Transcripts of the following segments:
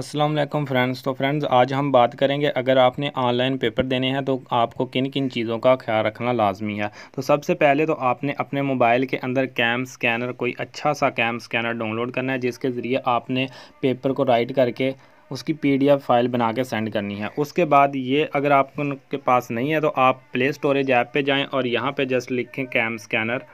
अस्सलाम वालेकुम फ्रेंड्स तो फ्रेंड्स आज हम बात करेंगे अगर आपने ऑनलाइन पेपर देने हैं तो आपको किन किन चीज़ों का ख्याल रखना लाजमी है तो सबसे पहले तो आपने अपने मोबाइल के अंदर कैम स्कैनर कोई अच्छा सा कैम स्कैनर डाउनलोड करना है जिसके ज़रिए आपने पेपर को राइट करके उसकी पीडीएफ फाइल बना के सेंड करनी है उसके बाद ये अगर आपके पास नहीं है तो आप प्ले स्टोरेज ऐप पर जाएँ और यहाँ पर जस्ट लिखें CamScanner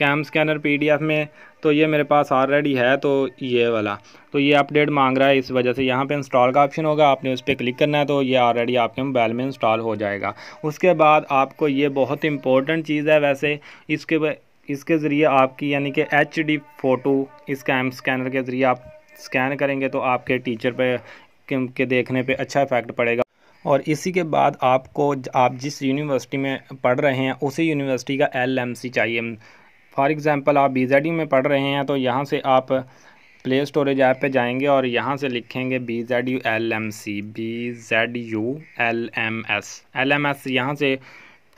CamScanner PDF में तो ये मेरे पास ऑलरेडी है तो ये वाला तो ये अपडेट मांग रहा है इस वजह से यहाँ पे इंस्टॉल का ऑप्शन होगा आपने उस पर क्लिक करना है तो ये ऑलरेडी आपके मोबाइल में इंस्टॉल हो जाएगा उसके बाद आपको ये बहुत इंपॉर्टेंट चीज़ है वैसे इसके इसके ज़रिए आपकी यानी कि एच डी फ़ोटो इस कैम स्कैनर के ज़रिए आप स्कैन करेंगे तो आपके टीचर पर के देखने पे अच्छा इफ़ेक्ट पड़ेगा और इसी के बाद आपको आप जिस यूनिवर्सिटी में पढ़ रहे हैं उसी यूनिवर्सिटी का एल एम सी चाहिए फॉर एग्ज़ाम्पल आप बी e में पढ़ रहे हैं तो यहाँ से आप प्ले स्टोरेज ऐप पे जाएंगे और यहाँ से लिखेंगे B Z U L M C B Z U L M S L M S यहाँ से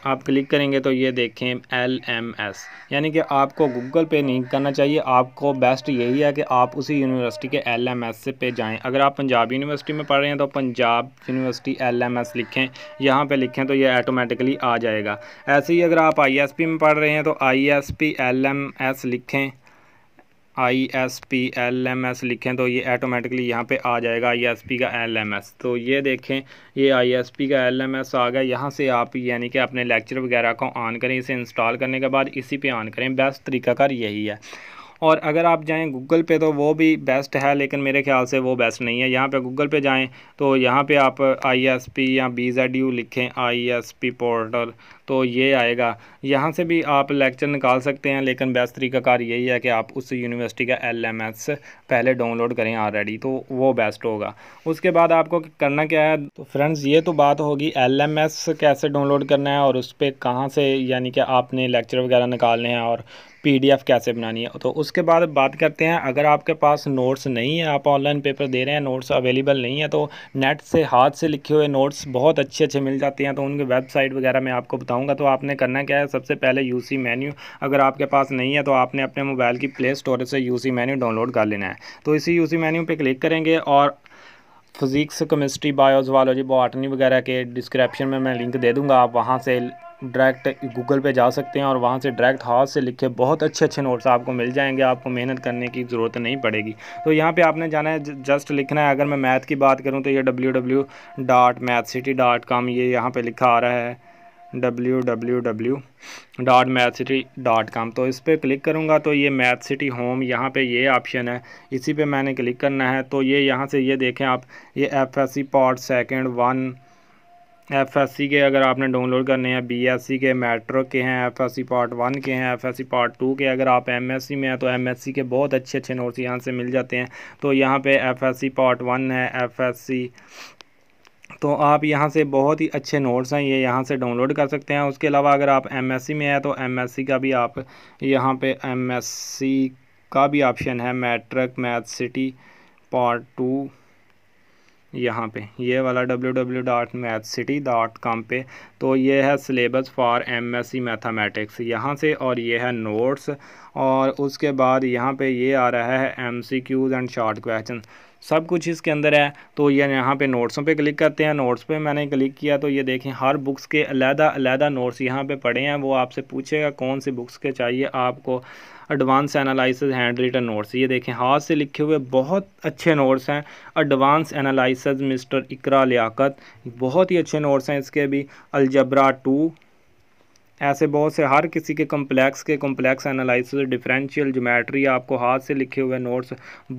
आप क्लिक करेंगे तो ये देखें एल एम एस यानी कि आपको गूगल पे नहीं करना चाहिए आपको बेस्ट यही है कि आप उसी यूनिवर्सिटी के एल एम एस पे जाएं अगर आप पंजाब यूनिवर्सिटी में पढ़ रहे हैं तो Punjab university L M S लिखें यहाँ पे लिखें तो ये ऑटोमेटिकली आ जाएगा ऐसे ही अगर आप आई एस पी में पढ़ रहे हैं तो I S P L M S लिखें I S P L M S लिखें तो ये ऑटोमेटिकली यहाँ पे आ जाएगा आई एस पी का एल एम एस तो ये देखें ये आई एस पी का एल एम एस आ गया यहाँ से आप यानी कि अपने लेक्चर वगैरह को ऑन करें इसे इंस्टॉल करने के बाद इसी पे ऑन करें बेस्ट तरीका यही है और अगर आप जाएँ गूगल पे तो वो भी बेस्ट है लेकिन मेरे ख्याल से वो बेस्ट नहीं है यहाँ पे गूगल पे जाएँ तो यहाँ पे आप आईएसपी या बीजेडयू लिखें आईएसपी पोर्टल तो ये आएगा यहाँ से भी आप लेक्चर निकाल सकते हैं लेकिन बेस्ट तरीकाकार यही है कि आप उस यूनिवर्सिटी का एल पहले डाउनलोड करें ऑलरेडी तो वो बेस्ट होगा उसके बाद आपको करना क्या है तो फ्रेंड्स ये तो बात होगी एल कैसे डाउनलोड करना है और उस पर कहाँ से यानी कि आपने लेक्चर वगैरह निकालने हैं और पीडीएफ कैसे बनानी है तो उसके बाद बात करते हैं अगर आपके पास नोट्स नहीं है आप ऑनलाइन पेपर दे रहे हैं नोट्स अवेलेबल नहीं है तो नेट से हाथ से लिखे हुए नोट्स बहुत अच्छे अच्छे मिल जाते हैं तो उनकी वेबसाइट वगैरह मैं आपको बताऊँगा तो आपने करना क्या है सबसे पहले यू मेन्यू अगर आपके पास नहीं है तो आपने अपने मोबाइल की प्ले स्टोर से यू मेन्यू डाउनलोड कर लेना है तो इसी यू मेन्यू पर क्लिक करेंगे और physics chemistry bio zoology botany वगैरह के डिस्क्रिप्शन में मैं लिंक दे दूँगा आप वहाँ से डायरेक्ट गूगल पे जा सकते हैं और वहाँ से डायरेक्ट हाथ से लिखे बहुत अच्छे अच्छे नोट्स आपको मिल जाएंगे आपको मेहनत करने की ज़रूरत नहीं पड़ेगी तो यहाँ पे आपने जाना है जस्ट लिखना है अगर मैं मैथ की बात करूँ तो ये W W dot math city dot com ये यहाँ पर लिखा आ रहा है W W W dot math city dot com तो इस पर क्लिक करूँगा तो ये मैथ सिटी होम यहाँ पे ये ऑप्शन है इसी पे मैंने क्लिक करना है तो ये यहाँ से ये देखें आप ये F S C part second one F S C के अगर आपने डाउनलोड करने हैं बी एस सी के मेट्रो के हैं F S C part one के हैं F S C part two के अगर आप एम एस सी में हैं तो एम एस सी के बहुत अच्छे अच्छे नोट्स यहाँ से मिल जाते हैं तो यहाँ पे F S C part one है एफ एस सी तो आप यहाँ से बहुत ही अच्छे नोट्स हैं ये यह यहाँ से डाउनलोड कर सकते हैं उसके अलावा अगर आप एम में है तो एम का भी आप यहाँ पर एम का भी ऑप्शन है matric math city part two यहाँ पे ये वाला W W dot math city com पे तो ये है syllabus for M S C mathematics यहाँ से और ये है नोट्स और उसके बाद यहाँ पे ये आ रहा है M C Qs and short question सब कुछ इसके अंदर है तो ये यहाँ पे नोट्सों पे क्लिक करते हैं नोट्स पे मैंने क्लिक किया तो ये देखें हर बुक्स के अलहदा अलहदा नोट्स यहाँ पे पड़े हैं वो आपसे पूछेगा कौन से बुक्स के चाहिए आपको advance analysis handwritten notes ये देखें हाथ से लिखे हुए बहुत अच्छे नोट्स हैं advance analysis mister Iqra Liaquat बहुत ही अच्छे नोट्स हैं इसके भी अलजबरा टू ऐसे बहुत से हर किसी के कम्प्लेक्स के कम्प्लेक्स एनालिसिस डिफरेंशियल जोमेट्री आपको हाथ से लिखे हुए नोट्स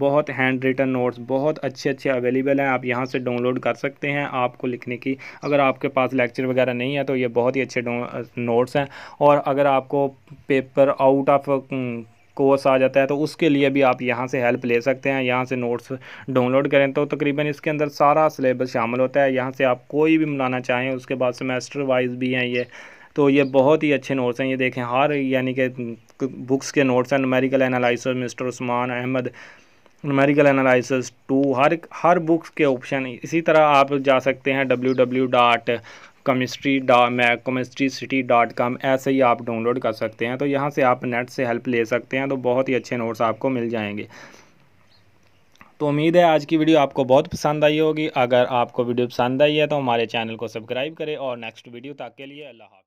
बहुत हैंड रिटन नोट्स बहुत अच्छे अच्छे अवेलेबल हैं आप यहाँ से डाउनलोड कर सकते हैं आपको लिखने की अगर आपके पास लेक्चर वगैरह नहीं है तो ये बहुत ही अच्छे नोट्स हैं और अगर आपको पेपर आउट ऑफ कोर्स आ जाता है तो उसके लिए भी आप यहाँ से हेल्प ले सकते हैं यहाँ से नोट्स डाउनलोड करें तो तकरीबन इसके अंदर सारा सिलेबस शामिल होता है यहाँ से आप कोई भी मिलाना चाहें उसके बाद सेमेस्टर वाइज भी हैं ये तो ये बहुत ही अच्छे नोट्स हैं ये देखें हर यानी कि बुक्स के नोट्स हैं numerical analysis mister Usman Ahmad numerical analysis two हर हर बुक्स के ऑप्शन इसी तरह आप जा सकते हैं डब्ल्यू डब्ल्यू डॉट केमिस्ट्री मै केमिस्ट्री सिटी डॉट कॉम ऐसे ही आप डाउनलोड कर सकते हैं तो यहाँ से आप नेट से हेल्प ले सकते हैं तो बहुत ही अच्छे नोट्स आपको मिल जाएंगे तो उम्मीद है आज की वीडियो आपको बहुत पसंद आई होगी अगर आपको वीडियो पसंद आई है तो हमारे चैनल को सब्सक्राइब करें और नेक्स्ट वीडियो तक के लिए अल्लाह